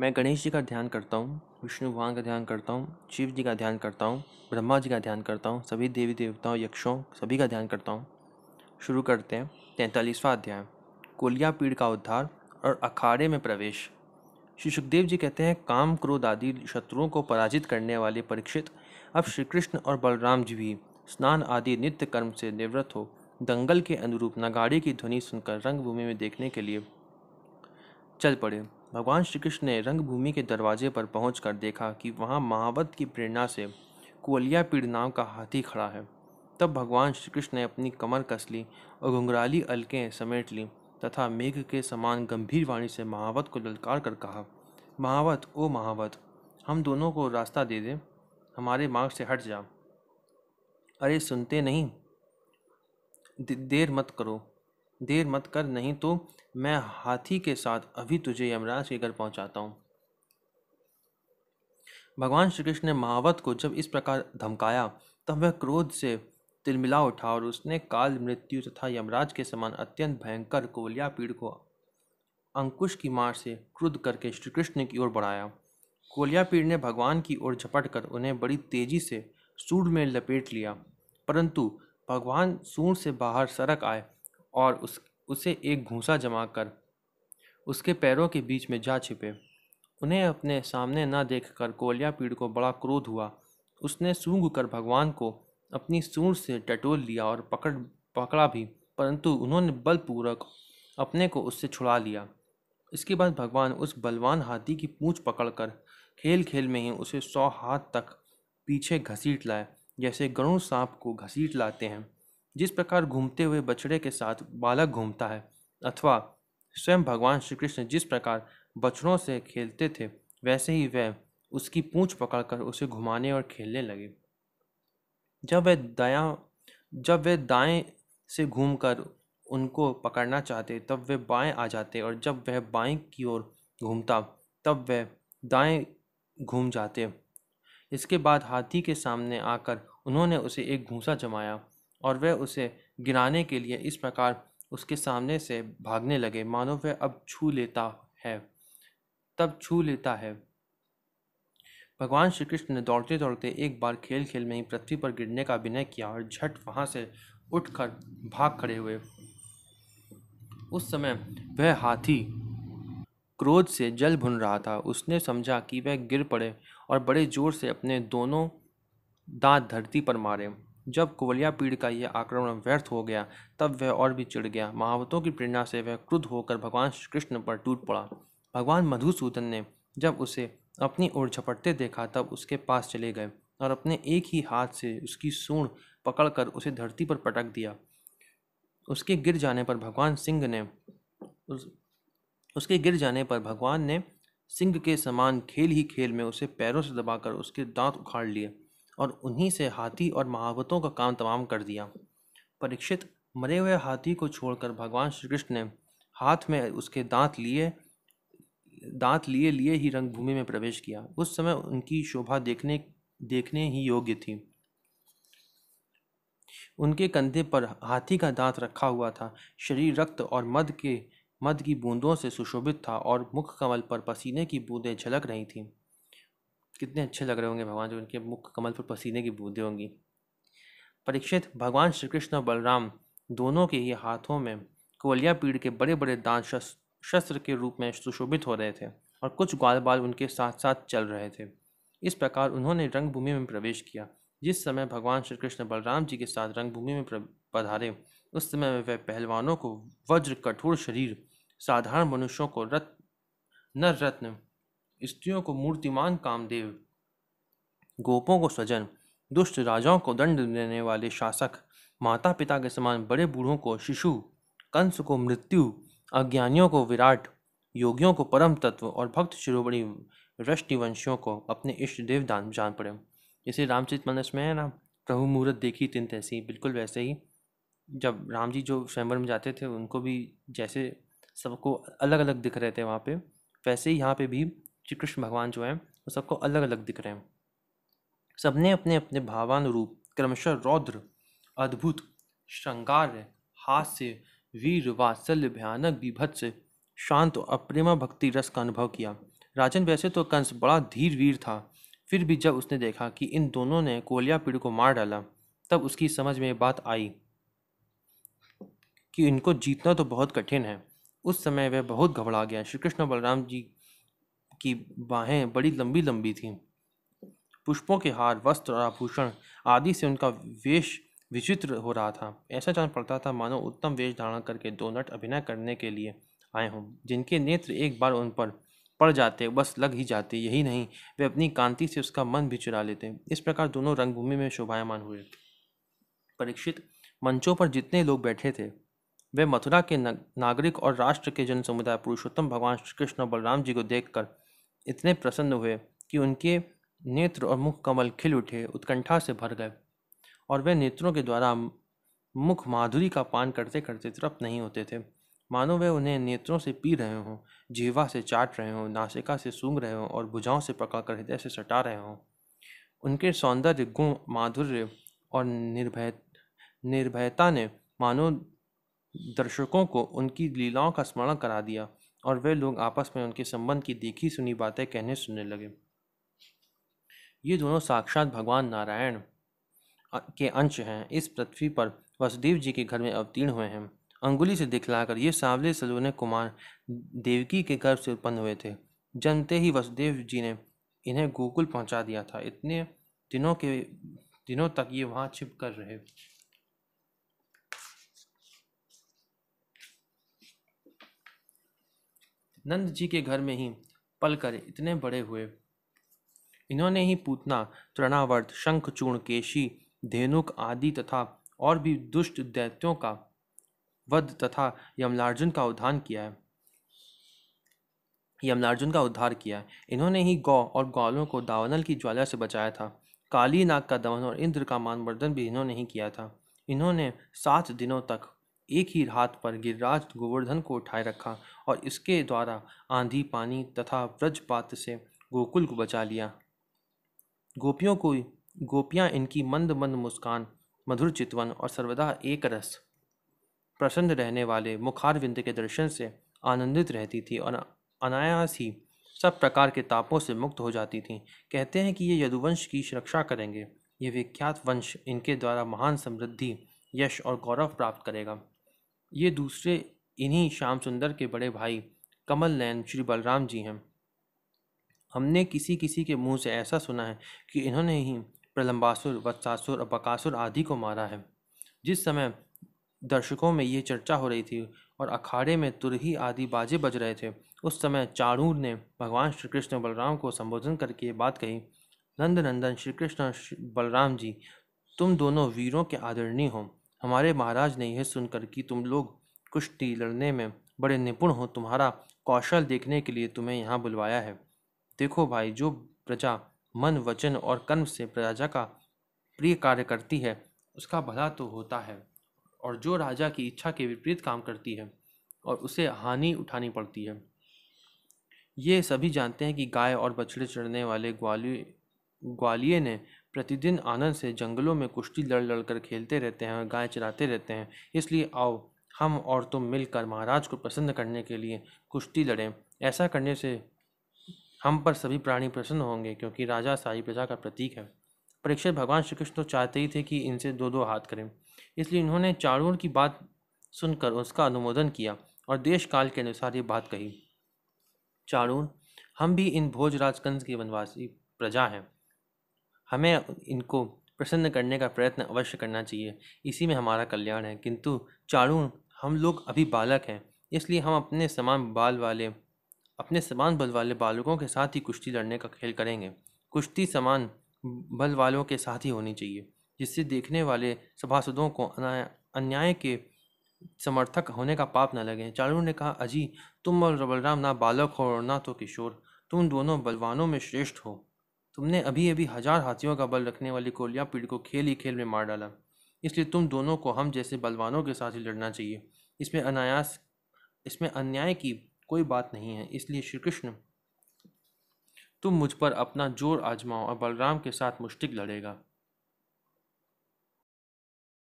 मैं गणेश जी का ध्यान करता हूँ विष्णु भगवान का ध्यान करता हूँ शिव जी का ध्यान करता हूँ ब्रह्मा जी का ध्यान करता हूँ सभी देवी देवताओं यक्षों सभी का ध्यान करता हूँ शुरू करते हैं तैंतालीसवा अध्याय कोलिया पीढ़ का उद्धार और अखाड़े में प्रवेश श्री सुखदेव जी कहते हैं काम क्रोध आदि शत्रुओं को पराजित करने वाले परीक्षित अब श्री कृष्ण और बलराम जी भी स्नान आदि नित्य कर्म से निवृत्त हो दंगल के अनुरूप नगाड़ी की ध्वनि सुनकर रंगभूमि में देखने के लिए चल पड़े भगवान श्री कृष्ण ने रंगभूमि के दरवाजे पर पहुँच देखा कि वहाँ महावत की प्रेरणा से कुलिया पीड़ नाम का हाथी खड़ा है तब भगवान श्री कृष्ण ने अपनी कमर कस ली और घुंघराली अलकें समेट ली तथा मेघ के समान गंभीर वाणी से महावत को ललकार कर कहा महावत ओ महावत हम दोनों को रास्ता दे दे हमारे मार्ग से हट जा अरे सुनते नहीं देर मत करो देर मत कर नहीं तो मैं हाथी के साथ अभी तुझे यमराज के घर पहुंचाता हूँ भगवान श्री कृष्ण ने महावत को जब इस प्रकार धमकाया तब वह क्रोध से तिलमिला उठा और उसने काल मृत्यु तथा यमराज के समान अत्यंत भयंकर कोलिया पीड़ को अंकुश की मार से क्रुद्ध करके श्री कृष्ण की ओर बढ़ाया कोलिया पीड़ ने भगवान की ओर झपट कर उन्हें बड़ी तेजी से सूढ़ में लपेट लिया परंतु भगवान सूढ़ से बाहर सरक आए और उस उसे एक घूसा जमा कर उसके पैरों के बीच में जा छिपे उन्हें अपने सामने न देख कर कोलिया पीड़ को बड़ा क्रोध हुआ उसने सूंघ कर भगवान को अपनी सूर से टटोल लिया और पकड़ पकड़ा भी परंतु उन्होंने बलपूर्वक अपने को उससे छुड़ा लिया इसके बाद भगवान उस बलवान हाथी की पूँछ पकड़कर खेल खेल में ही उसे सौ हाथ तक पीछे घसीट लाए जैसे गरुण सांप को घसीट लाते हैं जिस प्रकार घूमते हुए बछड़े के साथ बालक घूमता है अथवा स्वयं भगवान श्री कृष्ण जिस प्रकार बछड़ों से खेलते थे वैसे ही वह उसकी पूंछ पकड़कर उसे घुमाने और खेलने लगे जब वह दया जब वे दाएं से घूमकर उनको पकड़ना चाहते तब वे बाएं आ जाते और जब वह बाएं की ओर घूमता तब वह दाएं घूम जाते इसके बाद हाथी के सामने आकर उन्होंने उसे एक घूसा जमाया और वह उसे गिराने के लिए इस प्रकार उसके सामने से भागने लगे मानो वह अब छू लेता है तब छू लेता है भगवान श्री कृष्ण ने दौड़ते दौड़ते एक बार खेल खेल में ही पृथ्वी पर गिरने का अभिनय किया और झट वहाँ से उठकर भाग खड़े हुए उस समय वह हाथी क्रोध से जल भुन रहा था उसने समझा कि वह गिर पड़े और बड़े जोर से अपने दोनों दांत धरती पर मारे जब कुवलिया पीढ़ का यह आक्रमण व्यर्थ हो गया तब वह और भी चिढ़ गया महावतों की प्रेरणा से वह क्रुद्ध होकर भगवान श्री कृष्ण पर टूट पड़ा भगवान मधुसूदन ने जब उसे अपनी ओर झपटते देखा तब उसके पास चले गए और अपने एक ही हाथ से उसकी सूढ़ पकड़कर उसे धरती पर पटक दिया उसके गिर जाने पर भगवान सिंह ने उस, उसके गिर जाने पर भगवान ने सिंह के समान खेल ही खेल में उसे पैरों से दबाकर उसके दांत उखाड़ लिए और उन्हीं से हाथी और महावतों का काम तमाम कर दिया परीक्षित मरे हुए हाथी को छोड़कर भगवान श्री कृष्ण ने हाथ में उसके दांत लिए दांत लिए लिए ही रंगभूमि में प्रवेश किया उस समय उनकी शोभा देखने देखने ही योग्य थी उनके कंधे पर हाथी का दांत रखा हुआ था शरीर रक्त और मद के मद की बूंदों से सुशोभित था और मुख कमल पर पसीने की बूंदें झलक रही थीं कितने अच्छे लग रहे होंगे भगवान जो उनके मुख कमल पर पसीने की बूंदें होंगी परीक्षित भगवान श्री कृष्ण और बलराम दोनों के ही हाथों में कोलिया पीड़ के बड़े बड़े दान शस्त्र के रूप में सुशोभित हो रहे थे और कुछ ग्वाल बाल उनके साथ साथ चल रहे थे इस प्रकार उन्होंने रंगभूमि में प्रवेश किया जिस समय भगवान श्री कृष्ण बलराम जी के साथ रंगभूमि में पधारे उस समय में वह पहलवानों को वज्र कठोर शरीर साधारण मनुष्यों को रत्न नर रत्न स्त्रियों को मूर्तिमान कामदेव गोपों को स्वजन दुष्ट राजाओं को दंड देने वाले शासक माता पिता के समान बड़े बूढ़ों को शिशु कंस को मृत्यु अज्ञानियों को विराट योगियों को परम तत्व और भक्त शिरोमणि वृष्टिवंशियों को अपने इष्ट देव दान जान पड़े जैसे रामचरित मनस में है ना प्रभु मुहूर्त देखी तिन तैसी बिल्कुल वैसे ही जब राम जी जो स्वयंवर में जाते थे उनको भी जैसे सबको अलग अलग दिख रहे थे वहाँ पे वैसे ही यहाँ पे भी श्री कृष्ण भगवान जो है वो सबको अलग अलग दिख रहे हैं सबने अपने अपने भावानुरूप क्रमशः रौद्र अद्भुत श्रृंगार हास्य वीर वात्सल्य भयानक विभत्स शांत और प्रेमा भक्ति रस का अनुभव किया राजन वैसे तो कंस बड़ा धीर वीर था फिर भी जब उसने देखा कि इन दोनों ने कोलिया कोलियापीड़ को मार डाला तब उसकी समझ में बात आई कि इनको जीतना तो बहुत कठिन है उस समय वह बहुत घबरा गया श्री कृष्ण बलराम जी की बाहें बड़ी लंबी लंबी थीं पुष्पों के हार वस्त्र और आभूषण आदि से उनका वेश विचित्र हो रहा था ऐसा जान पड़ता था मानो उत्तम वेश धारण करके दो नट अभिनय करने के लिए आए हों जिनके नेत्र एक बार उन पर पड़ जाते बस लग ही जाते यही नहीं वे अपनी कांति से उसका मन भी चुरा लेते इस प्रकार दोनों रंगभूमि में शोभायमान हुए परीक्षित मंचों पर जितने लोग बैठे थे वे मथुरा के नागरिक और राष्ट्र के जन समुदाय पुरुषोत्तम भगवान श्री कृष्ण और बलराम जी को देखकर इतने प्रसन्न हुए कि उनके नेत्र और मुख कमल खिल उठे उत्कंठा से भर गए और वे नेत्रों के द्वारा मुख माधुरी का पान करते करते तृप्त नहीं होते थे मानो वे उन्हें नेत्रों से पी रहे हों जीवा से चाट रहे हों नासिका से सूंघ रहे हों और भुजाओं से पकाकर हृदय से सटा रहे हों उनके सौंदर्य गुण माधुर्य और निर्भय निर्भयता ने मानो दर्शकों को उनकी लीलाओं का स्मरण करा दिया और वे लोग आपस में उनके संबंध की देखी सुनी बातें कहने सुनने लगे ये दोनों साक्षात भगवान नारायण के अंश हैं इस पृथ्वी पर वसुदेव जी के घर में अवतीर्ण हुए हैं अंगुली से दिखलाकर ये सांवले सलोने कुमार देवकी के गर्भ से उत्पन्न हुए थे जन्मते ही वसुदेव जी ने इन्हें गोकुल पहुंचा दिया था इतने दिनों के दिनों तक ये वहाँ छिप कर रहे नंद जी के घर में ही पल कर इतने बड़े हुए इन्होंने ही पूतना तृणावर्त शंखचूर्ण केशी धेनुक आदि तथा और भी दुष्ट दैत्यों का वध तथा यमलार्जुन का उद्धार किया है यमलार्जुन का उद्धार किया इन्होंने ही गौ और ग्वालों को दावनल की ज्वाला से बचाया था काली नाग का दमन और इंद्र का मानवर्धन भी इन्होंने ही किया था इन्होंने सात दिनों तक एक ही हाथ पर गिरिराज गोवर्धन को उठाए रखा और इसके द्वारा आंधी पानी तथा व्रजपात से गोकुल को बचा लिया गोपियों को गोपियाँ इनकी मंद मंद मुस्कान मधुर चितवन और सर्वदा एक रस प्रसन्न रहने वाले मुखारविंद के दर्शन से आनंदित रहती थी और अनायास ही सब प्रकार के तापों से मुक्त हो जाती थी कहते हैं कि ये यदुवंश की सुरक्षा करेंगे ये विख्यात वंश इनके द्वारा महान समृद्धि यश और गौरव प्राप्त करेगा ये दूसरे इन्हीं श्याम सुंदर के बड़े भाई कमल नयन श्री बलराम जी हैं हमने किसी किसी के मुंह से ऐसा सुना है कि इन्होंने ही प्रलम्बासुर वत्सासुर और बकासुर आदि को मारा है जिस समय दर्शकों में ये चर्चा हो रही थी और अखाड़े में तुरही आदि बाजे बज रहे थे उस समय चाणूर ने भगवान श्री कृष्ण बलराम को संबोधन करके ये बात कही नंद नंदन श्री कृष्ण बलराम जी तुम दोनों वीरों के आदरणीय हो हमारे महाराज ने यह सुनकर कि तुम लोग कुश्ती लड़ने में बड़े निपुण हो तुम्हारा कौशल देखने के लिए तुम्हें यहाँ बुलवाया है देखो भाई जो प्रजा मन वचन और कर्म से प्रजा का प्रिय कार्य करती है उसका भला तो होता है और जो राजा की इच्छा के विपरीत काम करती है और उसे हानि उठानी पड़ती है ये सभी जानते हैं कि गाय और बछड़े चढ़ने वाले ग्वालिय ग्वालिये ने प्रतिदिन आनंद से जंगलों में कुश्ती लड़ लड़ कर खेलते रहते हैं और गाय चराते रहते हैं इसलिए आओ हम और तुम मिलकर महाराज को प्रसन्न करने के लिए कुश्ती लड़ें ऐसा करने से हम पर सभी प्राणी प्रसन्न होंगे क्योंकि राजा सारी प्रजा का प्रतीक है परीक्षित भगवान श्री कृष्ण तो चाहते ही थे कि इनसे दो दो हाथ करें इसलिए इन्होंने चारूण की बात सुनकर उसका अनुमोदन किया और देश काल के अनुसार ये बात कही चारूण हम भी इन भोज राजकंस की वनवासी प्रजा हैं हमें इनको प्रसन्न करने का प्रयत्न अवश्य करना चाहिए इसी में हमारा कल्याण है किंतु चारूण हम लोग अभी बालक हैं इसलिए हम अपने समान बाल वाले अपने समान बल वाले बालकों के साथ ही कुश्ती लड़ने का खेल करेंगे कुश्ती समान बल वालों के साथ ही होनी चाहिए जिससे देखने वाले सभासदों को अन्याय के समर्थक होने का पाप न लगे चारू ने कहा अजी तुम और बलराम ना बालक हो और ना तो किशोर तुम दोनों बलवानों में श्रेष्ठ हो तुमने अभी अभी हजार हाथियों का बल रखने वाली कोलिया पीढ़ी को खेल ही खेल में मार डाला इसलिए तुम दोनों को हम जैसे बलवानों के साथ ही लड़ना चाहिए इसमें अनायास इसमें अन्याय की कोई बात नहीं है इसलिए श्री कृष्ण तुम मुझ पर अपना जोर आजमाओ और बलराम के साथ मुश्तिक लड़ेगा